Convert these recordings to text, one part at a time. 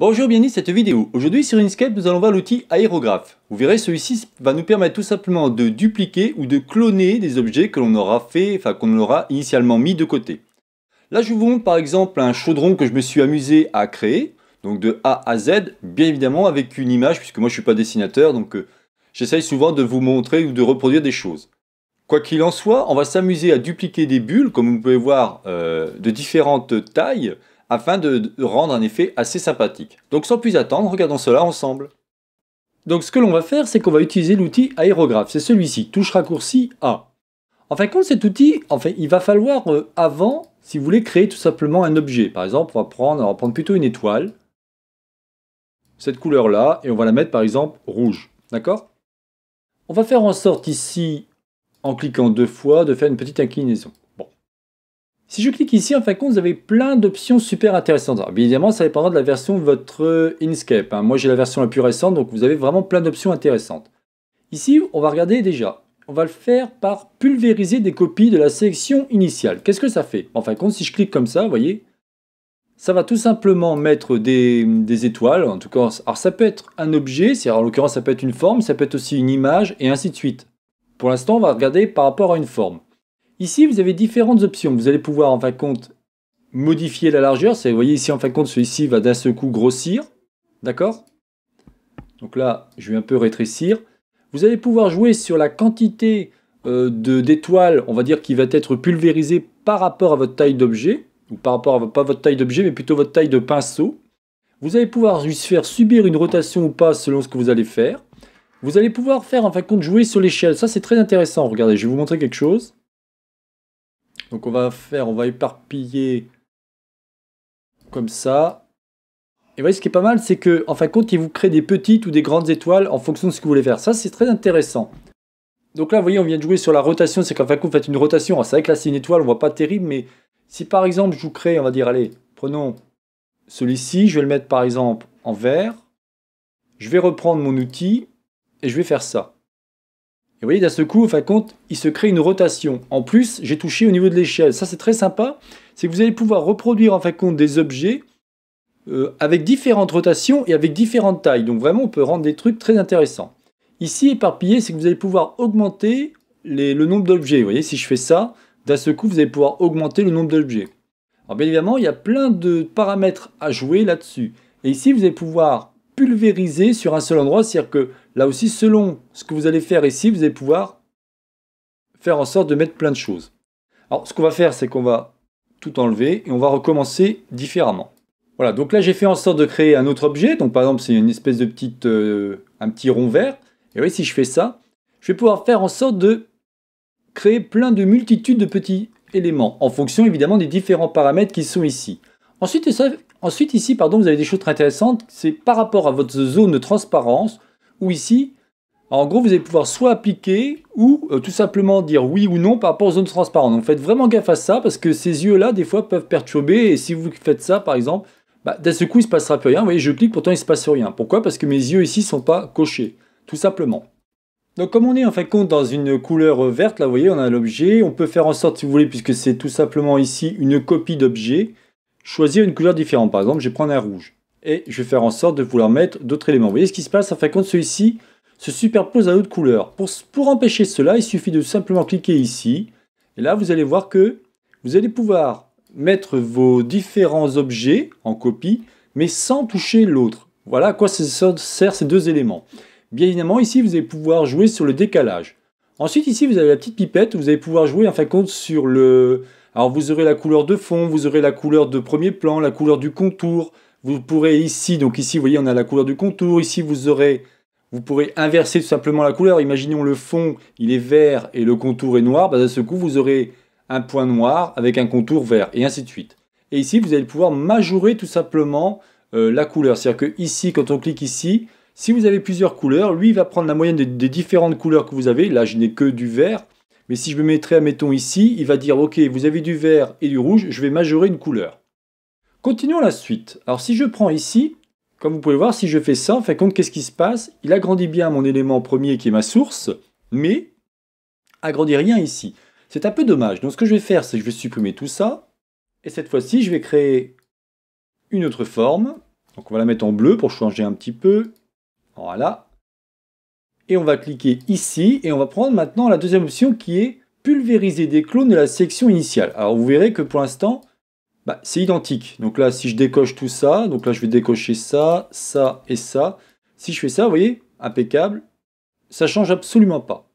Bonjour, bienvenue dans cette vidéo. Aujourd'hui sur Inkscape, nous allons voir l'outil aérographe. Vous verrez, celui-ci va nous permettre tout simplement de dupliquer ou de cloner des objets que l'on aura fait, enfin qu'on aura initialement mis de côté. Là, je vous montre par exemple un chaudron que je me suis amusé à créer, donc de A à Z, bien évidemment avec une image, puisque moi je ne suis pas dessinateur, donc euh, j'essaye souvent de vous montrer ou de reproduire des choses. Quoi qu'il en soit, on va s'amuser à dupliquer des bulles, comme vous pouvez voir, euh, de différentes tailles, afin de, rendre un effet assez sympathique. Donc sans plus attendre, regardons cela ensemble. Donc ce que l'on va faire, c'est qu'on va utiliser l'outil aérographe, c'est celui-ci, touche raccourci A. En fin de compte, cet outil, il va falloir euh, avant, si vous voulez, créer tout simplement un objet. Par exemple, on va prendre, on va prendre plutôt une étoile, cette couleur-là, et on va la mettre par exemple rouge. D'accord On va faire en sorte ici, en cliquant deux fois, de faire une petite inclinaison. Si je clique ici, en fin de compte, vous avez plein d'options super intéressantes. bien évidemment, ça dépend de la version de votre euh, Inkscape. Hein. Moi, j'ai la version la plus récente, donc vous avez vraiment plein d'options intéressantes. Ici, on va regarder déjà. On va le faire par pulvériser des copies de la sélection initiale. Qu'est-ce que ça fait En fin de compte, si je clique comme ça, vous voyez, ça va tout simplement mettre des, étoiles, en tout cas, alors ça peut être un objet, c'est en l'occurrence ça peut être une forme, ça peut être aussi une image, et ainsi de suite. Pour l'instant, on va regarder par rapport à une forme. Ici, vous avez différentes options. Vous allez pouvoir, en fin de compte, modifier la largeur. Vous voyez ici, en fin de compte, celui-ci va d'un seul coup grossir. D'accord Donc là, je vais un peu rétrécir. Vous allez pouvoir jouer sur la quantité euh, d'étoiles, on va dire, qui va être pulvérisée par rapport à votre taille d'objet. Ou par rapport à pas votre taille d'objet, mais plutôt votre taille de pinceau. Vous allez pouvoir lui faire subir une rotation ou pas selon ce que vous allez faire. Vous allez pouvoir faire, en fin de compte, jouer sur l'échelle. Ça, c'est très intéressant. Regardez, je vais vous montrer quelque chose. Donc on va faire, on va éparpiller comme ça. Et vous voyez, ce qui est pas mal, c'est que, en fin de compte, il vous crée des petites ou des grandes étoiles en fonction de ce que vous voulez faire. Ça, c'est très intéressant. Donc là, vous voyez, on vient de jouer sur la rotation. C'est qu'en fin de compte, vous faites une rotation. C'est vrai que là, c'est une étoile, on voit pas terrible, mais si par exemple, je vous crée, on va dire, allez, prenons celui-ci, je vais le mettre par exemple en vert. Je vais reprendre mon outil et je vais faire ça. Et vous voyez, d'un seul coup, en fin compte, il se crée une rotation. En plus, j'ai touché au niveau de l'échelle. Ça, c'est très sympa. C'est que vous allez pouvoir reproduire, en fin compte, des objets euh, avec différentes rotations et avec différentes tailles. Donc vraiment, on peut rendre des trucs très intéressants. Ici, éparpillé, c'est que vous allez pouvoir augmenter le nombre d'objets. Vous voyez, si je fais ça, d'un seul coup, vous allez pouvoir augmenter le nombre d'objets. Alors bien évidemment, il y a plein de paramètres à jouer là-dessus. Et ici, vous allez pouvoir pulvériser sur un seul endroit. C'est-à-dire que là aussi, selon ce que vous allez faire ici, vous allez pouvoir faire en sorte de mettre plein de choses. Alors, ce qu'on va faire, c'est qu'on va tout enlever et on va recommencer différemment. Voilà, donc là, j'ai fait en sorte de créer un autre objet. Donc, par exemple, c'est une espèce de petite, euh, un petit rond vert. Et oui, si je fais ça, je vais pouvoir faire en sorte de créer plein de multitudes de petits éléments, en fonction évidemment des différents paramètres qui sont ici. Ensuite, ça Ensuite, ici, pardon, vous avez des choses très intéressantes. C'est par rapport à votre zone de transparence, où ici, en gros, vous allez pouvoir soit appliquer ou euh, tout simplement dire oui ou non par rapport aux zones transparentes. Donc faites vraiment gaffe à ça parce que ces yeux-là, des fois, peuvent perturber. Et si vous faites ça, par exemple, bah, d'un seul coup, il ne se passera plus rien. Vous voyez, je clique, pourtant, il ne se passe rien. Pourquoi Parce que mes yeux ici ne sont pas cochés, tout simplement. Donc comme on est en fin de compte dans une couleur verte, là, vous voyez, on a l'objet. On peut faire en sorte, si vous voulez, puisque c'est tout simplement ici une copie d'objet choisir une couleur différente. Par exemple, je vais prendre un rouge. Et je vais faire en sorte de vouloir mettre d'autres éléments. Vous voyez ce qui se passe fin fait compte, celui-ci se superpose à d'autres couleurs. Pour, pour empêcher cela, il suffit de simplement cliquer ici. Et là, vous allez voir que vous allez pouvoir mettre vos différents objets en copie, mais sans toucher l'autre. Voilà à quoi sert ces deux éléments. Bien évidemment, ici, vous allez pouvoir jouer sur le décalage. Ensuite, ici, vous avez la petite pipette, vous allez pouvoir jouer en fin de compte sur le, alors vous aurez la couleur de fond, vous aurez la couleur de premier plan, la couleur du contour. Vous pourrez ici, donc ici vous voyez on a la couleur du contour, ici vous aurez, vous pourrez inverser tout simplement la couleur. Imaginons le fond, il est vert et le contour est noir, bah, à ce coup vous aurez un point noir avec un contour vert et ainsi de suite. Et ici vous allez pouvoir majorer tout simplement euh, la couleur. C'est-à-dire que ici, quand on clique ici, si vous avez plusieurs couleurs, lui il va prendre la moyenne des différentes couleurs que vous avez. Là je n'ai que du vert. Mais si je me mettrais, mettons ici, il va dire, OK, vous avez du vert et du rouge, je vais majorer une couleur. Continuons la suite. Alors si je prends ici, comme vous pouvez le voir, si je fais ça, en fin compte, qu'est-ce qui se passe Il agrandit bien mon élément premier qui est ma source, mais agrandit rien ici. C'est un peu dommage. Donc ce que je vais faire, c'est que je vais supprimer tout ça. Et cette fois-ci, je vais créer une autre forme. Donc on va la mettre en bleu pour changer un petit peu. Voilà et on va cliquer ici et on va prendre maintenant la deuxième option qui est pulvériser des clones de la section initiale. Alors vous verrez que pour l'instant, bah, c'est identique. Donc là, si je décoche tout ça, donc là je vais décocher ça, ça et ça. Si je fais ça, vous voyez, impeccable, ça change absolument pas.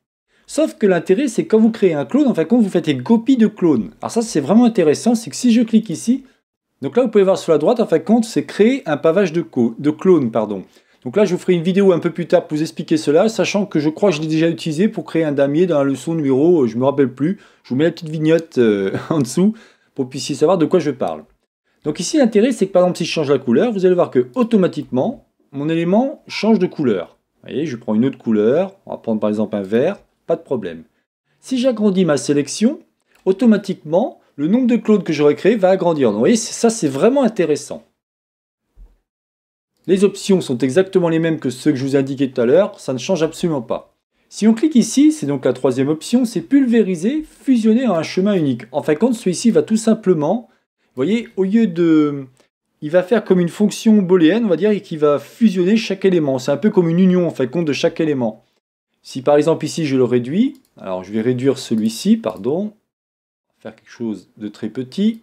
Sauf que l'intérêt, c'est quand vous créez un clone, en fin de compte, vous faites une copie de clone. Alors ça, c'est vraiment intéressant, c'est que si je clique ici, donc là, vous pouvez voir sur la droite, en fin de compte, c'est créer un pavage de, clones, Pardon. Donc là, je vous ferai une vidéo un peu plus tard pour vous expliquer cela, sachant que je crois que je l'ai déjà utilisé pour créer un damier dans la leçon numéro, euh, je ne me rappelle plus. Je vous mets la petite vignette euh, en dessous pour que vous puissiez savoir de quoi je parle. Donc ici, l'intérêt, c'est que par exemple, si je change la couleur, vous allez voir que automatiquement, mon élément change de couleur. Vous voyez, je prends une autre couleur, on va prendre par exemple un vert, pas de problème. Si j'agrandis ma sélection, automatiquement, le nombre de clones que j'aurai créé va agrandir. Donc vous voyez, ça c'est vraiment intéressant. Les options sont exactement les mêmes que ceux que je vous ai indiquais tout à l'heure, ça ne change absolument pas. Si on clique ici, c'est donc la troisième option, c'est pulvériser, fusionner en un chemin unique. En fin de compte, celui-ci va tout simplement, vous voyez, au lieu de... Il va faire comme une fonction booléenne, on va dire, et qui va fusionner chaque élément. C'est un peu comme une union, en fin de compte, de chaque élément. Si par exemple ici, je le réduis, alors je vais réduire celui-ci, pardon, faire quelque chose de très petit,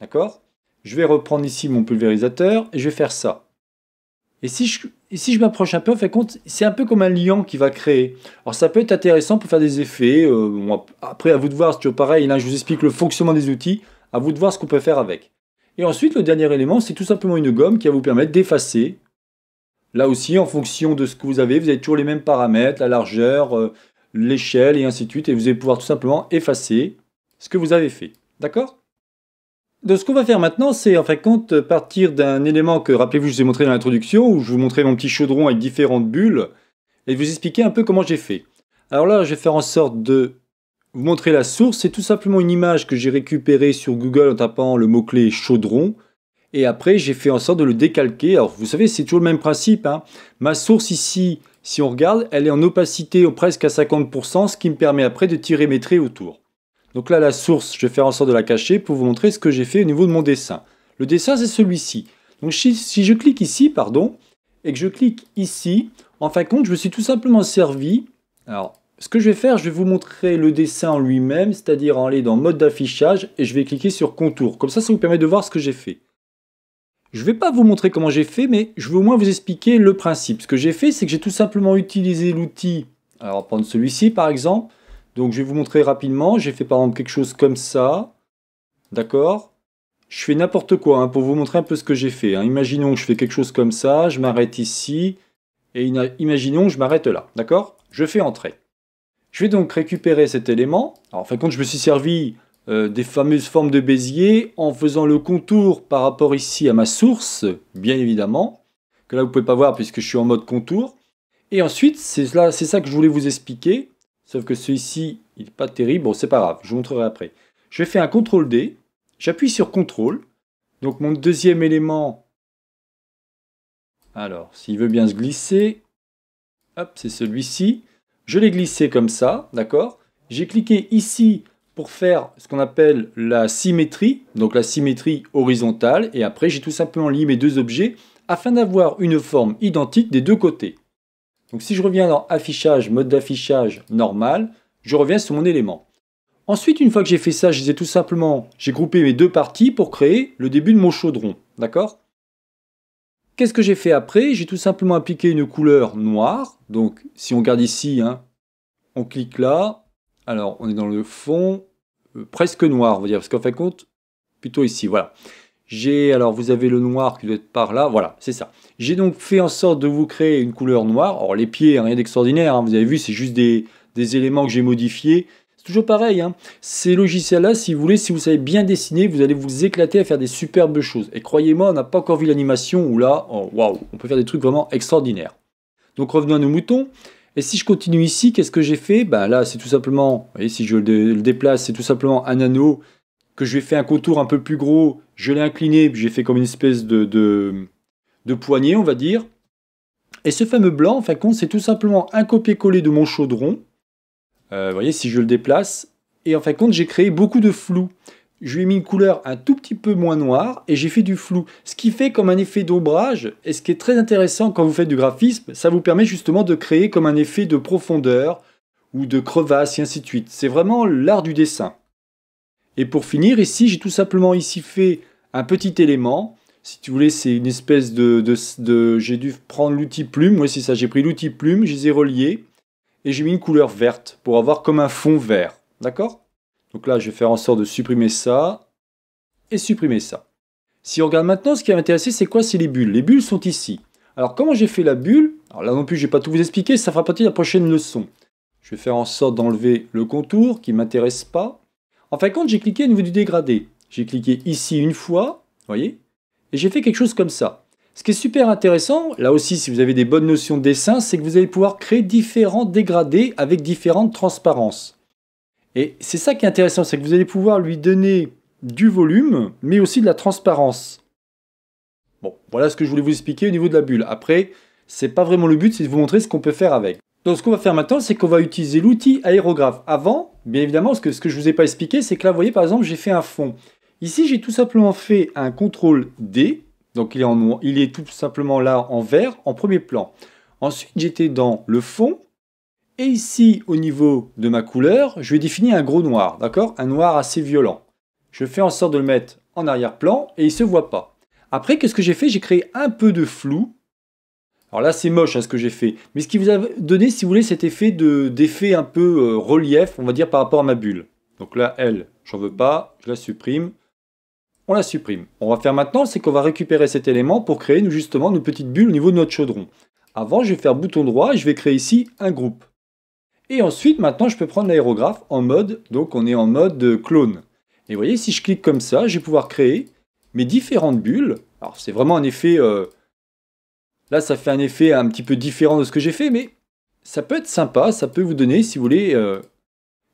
d'accord Je vais reprendre ici mon pulvérisateur, et je vais faire ça. Et si je, m'approche un peu, fait compte, c'est un peu comme un lion qui va créer. Alors ça peut être intéressant pour faire des effets. Euh, après, à vous de voir, c'est pareil, là je vous explique le fonctionnement des outils, à vous de voir ce qu'on peut faire avec. Et ensuite, le dernier élément, c'est tout simplement une gomme qui va vous permettre d'effacer. Là aussi, en fonction de ce que vous avez, vous avez toujours les mêmes paramètres, la largeur, euh, l'échelle et ainsi de suite. Et vous allez pouvoir tout simplement effacer ce que vous avez fait. D'accord donc ce qu'on va faire maintenant, c'est en fin de compte partir d'un élément que, rappelez-vous, je vous ai montré dans l'introduction, où je vous montrais mon petit chaudron avec différentes bulles, et vous expliquer un peu comment j'ai fait. Alors là, je vais faire en sorte de vous montrer la source, c'est tout simplement une image que j'ai récupérée sur Google en tapant le mot-clé chaudron, et après j'ai fait en sorte de le décalquer. Alors vous savez, c'est toujours le même principe, hein. ma source ici, si on regarde, elle est en opacité presque à 50%, ce qui me permet après de tirer mes traits autour. Donc là, la source, je vais faire en sorte de la cacher pour vous montrer ce que j'ai fait au niveau de mon dessin. Le dessin, c'est celui-ci. Donc si, je clique ici, pardon, et que je clique ici, en fin de compte, je me suis tout simplement servi. Alors, ce que je vais faire, je vais vous montrer le dessin en lui-même, c'est-à-dire en aller dans mode d'affichage, et je vais cliquer sur contour. Comme ça, ça vous permet de voir ce que j'ai fait. Je ne vais pas vous montrer comment j'ai fait, mais je veux au moins vous expliquer le principe. Ce que j'ai fait, c'est que j'ai tout simplement utilisé l'outil, alors prendre celui-ci par exemple, donc je vais vous montrer rapidement. J'ai fait par exemple quelque chose comme ça. D'accord Je fais n'importe quoi hein, pour vous montrer un peu ce que j'ai fait. Hein. Imaginons que je fais quelque chose comme ça, je m'arrête ici. Et imaginons que je m'arrête là. D'accord Je fais entrer. Je vais donc récupérer cet élément. Alors en fin de compte, je me suis servi euh, des fameuses formes de Bézier en faisant le contour par rapport ici à ma source, bien évidemment, que là vous ne pouvez pas voir puisque je suis en mode contour. Et ensuite, c'est ça que je voulais vous expliquer, Sauf que celui-ci, il n'est pas terrible. Bon, c'est pas grave, je vous montrerai après. Je fais un CTRL D, j'appuie sur CTRL. Donc mon deuxième élément, alors s'il veut bien se glisser, hop, c'est celui-ci. Je l'ai glissé comme ça, d'accord J'ai cliqué ici pour faire ce qu'on appelle la symétrie, donc la symétrie horizontale, et après j'ai tout simplement lié mes deux objets afin d'avoir une forme identique des deux côtés. Donc si je reviens dans affichage, mode d'affichage normal, je reviens sur mon élément. Ensuite, une fois que j'ai fait ça, je disais tout simplement, j'ai groupé mes deux parties pour créer le début de mon chaudron, d'accord Qu'est-ce que j'ai fait après J'ai tout simplement appliqué une couleur noire. Donc si on regarde ici, hein, on clique là. Alors on est dans le fond euh, presque noir, on va dire, parce qu'en fin de compte, plutôt ici, voilà. J'ai, alors vous avez le noir qui doit être par là, voilà, c'est ça. J'ai donc fait en sorte de vous créer une couleur noire. Alors les pieds, hein, rien d'extraordinaire, hein, vous avez vu, c'est juste des, des éléments que j'ai modifiés. C'est toujours pareil, hein. ces logiciels-là, si vous voulez, si vous savez bien dessiner, vous allez vous éclater à faire des superbes choses. Et croyez-moi, on n'a pas encore vu l'animation où là, oh, waouh, on peut faire des trucs vraiment extraordinaires. Donc revenons à nos moutons. Et si je continue ici, qu'est-ce que j'ai fait ben Là, c'est tout simplement, si je le, déplace, c'est tout simplement un anneau que je vais faire un contour un peu plus gros je l'ai incliné, puis j'ai fait comme une espèce de, de, poignée, on va dire. Et ce fameux blanc, en fin de compte, c'est tout simplement un copier-coller de mon chaudron. Euh, vous voyez, si je le déplace. Et en fin de compte, j'ai créé beaucoup de flou. Je lui ai mis une couleur un tout petit peu moins noire et j'ai fait du flou. Ce qui fait comme un effet d'ombrage. Et ce qui est très intéressant quand vous faites du graphisme, ça vous permet justement de créer comme un effet de profondeur ou de crevasse et ainsi de suite. C'est vraiment l'art du dessin. Et pour finir, ici, j'ai tout simplement ici fait un petit élément. Si tu voulais, c'est une espèce de... j'ai dû prendre l'outil plume. Moi, c'est ça, j'ai pris l'outil plume, je les ai reliés. Et j'ai mis une couleur verte pour avoir comme un fond vert. D'accord Donc là, je vais faire en sorte de supprimer ça. Et supprimer ça. Si on regarde maintenant, ce qui m'intéresse c'est quoi C'est les bulles. Les bulles sont ici. Alors comment j'ai fait la bulle Alors là non plus, je vais pas tout vous expliquer, ça fera partie de la prochaine leçon. Je vais faire en sorte d'enlever le contour qui m'intéresse pas. En fin de compte, j'ai cliqué au niveau du dégradé. J'ai cliqué ici une fois, voyez, et j'ai fait quelque chose comme ça. Ce qui est super intéressant, là aussi si vous avez des bonnes notions de dessin, c'est que vous allez pouvoir créer différents dégradés avec différentes transparences. Et c'est ça qui est intéressant, c'est que vous allez pouvoir lui donner du volume, mais aussi de la transparence. Bon, voilà ce que je voulais vous expliquer au niveau de la bulle. Après, ce n'est pas vraiment le but, c'est de vous montrer ce qu'on peut faire avec. Donc ce qu'on va faire maintenant, c'est qu'on va utiliser l'outil aérographe. Avant, bien évidemment, ce que, ce que je vous ai pas expliqué, c'est que là, vous voyez, par exemple, j'ai fait un fond. Ici, j'ai tout simplement fait un contrôle D, donc il est, tout simplement là en vert, en premier plan. Ensuite, j'étais dans le fond, et ici, au niveau de ma couleur, je vais définir un gros noir, d'accord Un noir assez violent. Je fais en sorte de le mettre en arrière-plan, et il ne se voit pas. Après, qu'est-ce que j'ai fait J'ai créé un peu de flou. Alors là, c'est moche hein, ce que j'ai fait. Mais ce qui vous a donné, si vous voulez, cet effet d'effet un peu euh, relief, on va dire, par rapport à ma bulle. Donc là, elle, j'en veux pas, je la supprime on la supprime. On va faire maintenant, c'est qu'on va récupérer cet élément pour créer nous, justement nos petites bulles au niveau de notre chaudron. Avant, je vais faire bouton droit, et je vais créer ici un groupe. Et ensuite, maintenant, je peux prendre l'aérographe en mode, donc on est en mode euh, clone. Et vous voyez, si je clique comme ça, je vais pouvoir créer mes différentes bulles. Alors, c'est vraiment un effet... Euh, là, ça fait un effet un petit peu différent de ce que j'ai fait, mais ça peut être sympa, ça peut vous donner, si vous voulez, euh,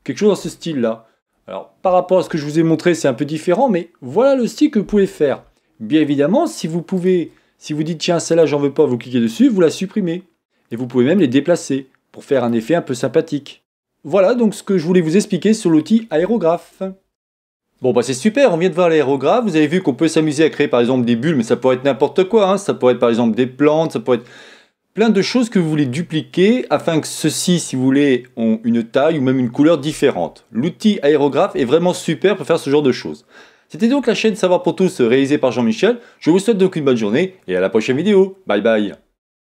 quelque chose dans ce style-là. Alors, par rapport à ce que je vous ai montré, c'est un peu différent, mais voilà le style que vous pouvez faire. Bien évidemment, si vous pouvez, si vous dites tiens, celle-là, j'en veux pas, vous cliquez dessus, vous la supprimez. Et vous pouvez même les déplacer pour faire un effet un peu sympathique. Voilà donc ce que je voulais vous expliquer sur l'outil aérographe. Bon bah c'est super, on vient de voir l'aérographe, vous avez vu qu'on peut s'amuser à créer par exemple des bulles, mais ça pourrait être n'importe quoi, hein. ça pourrait être par exemple des plantes, ça pourrait être plein de choses que vous voulez dupliquer afin que ceux-ci, si vous voulez, ont une taille ou même une couleur différente. L'outil aérographe est vraiment super pour faire ce genre de choses. C'était donc la chaîne Savoir pour tous réalisée par Jean-Michel. Je vous souhaite donc une bonne journée et à la prochaine vidéo. Bye bye